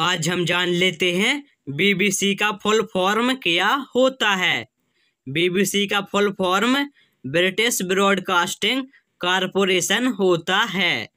आज हम जान लेते हैं बीबीसी का फुल फॉर्म क्या होता है बीबीसी का full form British Broadcasting Corporation होता है